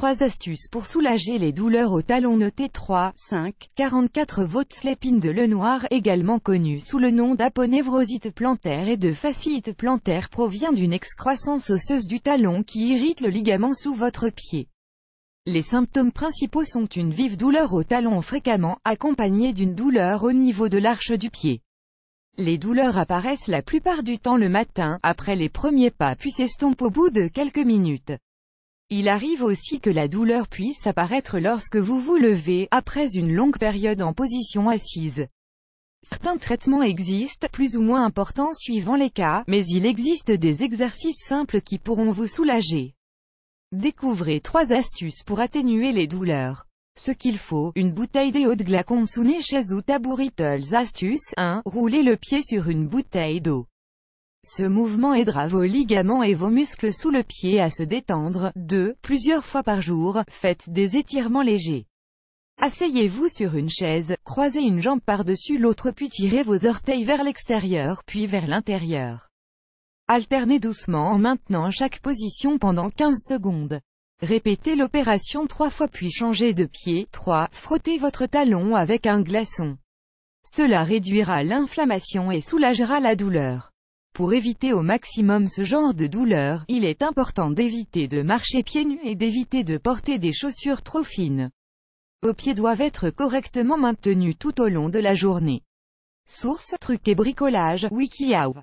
3 astuces pour soulager les douleurs au talon noté 3, 5, 44 votes de Lenoir également connu sous le nom d'aponévrosite plantaire et de fasciite plantaire provient d'une excroissance osseuse du talon qui irrite le ligament sous votre pied. Les symptômes principaux sont une vive douleur au talon fréquemment, accompagnée d'une douleur au niveau de l'arche du pied. Les douleurs apparaissent la plupart du temps le matin, après les premiers pas puis s'estompent au bout de quelques minutes. Il arrive aussi que la douleur puisse apparaître lorsque vous vous levez, après une longue période en position assise. Certains traitements existent, plus ou moins importants suivant les cas, mais il existe des exercices simples qui pourront vous soulager. Découvrez trois astuces pour atténuer les douleurs. Ce qu'il faut, une bouteille d'eau de glaçons sous chez ou tabouretels Astuce 1. Roulez le pied sur une bouteille d'eau. Ce mouvement aidera vos ligaments et vos muscles sous le pied à se détendre. 2. Plusieurs fois par jour, faites des étirements légers. Asseyez-vous sur une chaise, croisez une jambe par-dessus l'autre puis tirez vos orteils vers l'extérieur puis vers l'intérieur. Alternez doucement en maintenant chaque position pendant 15 secondes. Répétez l'opération 3 fois puis changez de pied. 3. Frottez votre talon avec un glaçon. Cela réduira l'inflammation et soulagera la douleur. Pour éviter au maximum ce genre de douleur, il est important d'éviter de marcher pieds nus et d'éviter de porter des chaussures trop fines. Vos pieds doivent être correctement maintenus tout au long de la journée. Source Trucs et bricolage, WikiHow